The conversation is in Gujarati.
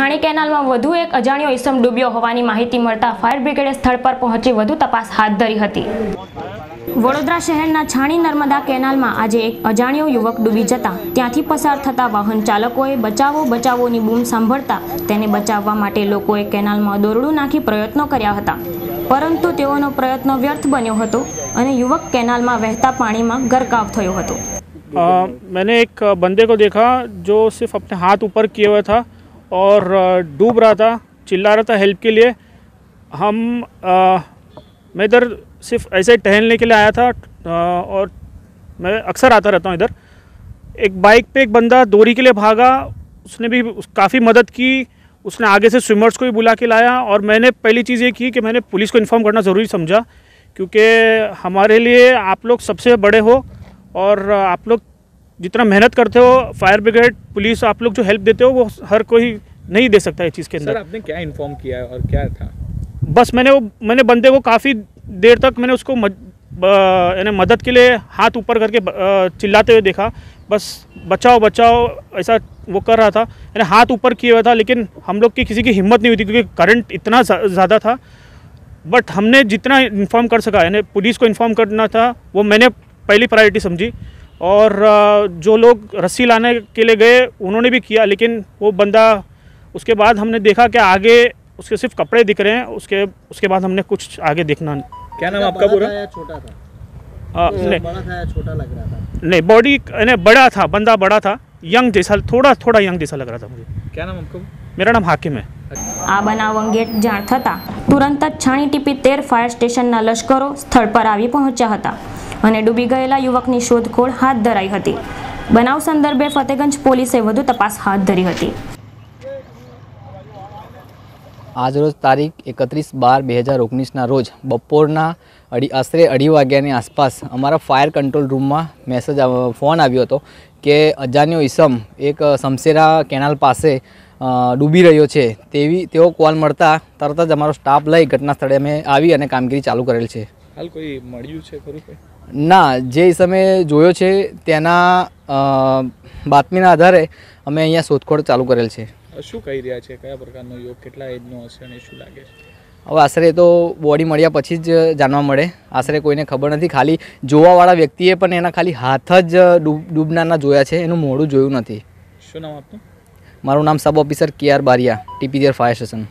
છાણી કેનાલમાં વધુ એક અજાણ્યો ઇસમ ડૂબ્યો હોવાની માહિતી મળતા ફાયર બ્રિગેડે સ્થળ પર પહોંચી વધુ તપાસ હાથ ધરી હતી વડોદરા શહેરના છાણી નર્મદા કેનાલમાં આજે એક અજાણ્યો યુવક ડૂબી જતા ત્યાંથી પસાર થતા વાહન ચાલકોએ બચાવો બચાવોની બૂમ સાંભળતા તેને બચાવવા માટે લોકોએ કેનાલમાં દોરડું નાખી પ્રયત્નો કર્યા હતા પરંતુ તેઓનો પ્રયત્ન વ્યર્થ બન્યો હતો અને યુવક કેનાલમાં વહેતા પાણીમાં ગરકાવ થયો હતો मैंने એક बंदे को देखा जो सिर्फ अपने हाथ ऊपर किए हुए था और डूब रहा था चिल्ला रहा था हेल्प के लिए हम आ, मैं इधर सिर्फ ऐसे टहलने के लिए आया था आ, और मैं अक्सर आता रहता हूँ इधर एक बाइक पे एक बंदा दोरी के लिए भागा उसने भी उस, काफ़ी मदद की उसने आगे से स्विमर्स को भी बुला के लाया और मैंने पहली चीज़ ये की कि मैंने पुलिस को इन्फॉर्म करना ज़रूरी समझा क्योंकि हमारे लिए आप लोग सबसे बड़े हो और आप लोग जितना मेहनत करते हो फायर ब्रिगेड पुलिस आप लोग जो हेल्प देते हो वो हर कोई नहीं दे सकता है चीज़ के अंदर आपने क्या इन्फॉर्म किया और क्या था बस मैंने वो मैंने बंदे को काफ़ी देर तक मैंने उसको यानी मदद के लिए हाथ ऊपर करके चिल्लाते हुए देखा बस बचाओ बचाओ ऐसा वो कर रहा था यानी हाथ ऊपर किया हुआ था लेकिन हम लोग की किसी की हिम्मत नहीं हुई थी क्योंकि करंट इतना ज़्यादा था बट हमने जितना इन्फॉर्म कर सका यानी पुलिस को इन्फॉर्म करना था वो मैंने पहली प्रायोरिटी समझी और जो लोग रस्सी लाने के लिए गए उन्होंने भी किया लेकिन वो बंदा उसके बाद हमने देखा कि आगे उसके सिर्फ कपड़े दिख रहे हैं उसके उसके बाद हमने कुछ आगे देखना नहीं क्या नाम आपका पूरा छोटा था नहीं छोटा लग रहा था नहीं बॉडी नहीं बड़ा था बंदा बड़ा था यंग जैसा थोड़ा थोड़ा यंग जैसा लग रहा था मुझे क्या नाम आपका मेरा नाम हाकिम है अच्छा। આ બનાવ અંગે જાણ થતાં તુરંત જ છાણી ટીપી તેર ફાયર સ્ટેશનના લશ્કરો સ્થળ પર આવી અને ડૂબી ગયેલા યુવકની શોધખોળ હાથ ધરાઈ હતી બનાવ સંદર્ભે ફતેગંજ પોલીસે વધુ તપાસ હાથ ધરી હતી આજરોજ તારીખ એકત્રીસ બાર બે હજાર ઓગણીસના રોજ બપોરના અઢી આશરે અઢી વાગ્યાની આસપાસ અમારા ફાયર કંટ્રોલ રૂમમાં મેસેજ ફોન આવ્યો હતો કે અજાન્યો ઈસમ એક સમસેરા કેનાલ પાસે ડૂબી રહ્યો છે તેવી તેવો કોલ મળતા તરત જ અમારો સ્ટાફ લઈ ઘટના સ્થળે અમે આવી અને કામગીરી ચાલુ કરેલ છે હાલ કોઈ મળ્યું છે ખરું કોઈ ના જે સમયે જોયો છે તેના બાતમીના આધારે અમે અહીંયા શોધખોળ ચાલુ કરેલ છે શું કહી રહ્યા છે કયા પ્રકારનો યોગ કેટલા એજનો હશે અને શું લાગે છે હવે આશરે તો બોડી મળ્યા પછી જ જાણવા મળે આશરે કોઈને ખબર નથી ખાલી જોવાવાળા વ્યક્તિએ પણ એના ખાલી હાથ જ ડૂબનારના જોયા છે એનું મોઢું જોયું નથી શું નામ આપનું મારું નામ sub officer K R Bariya TPGR fire station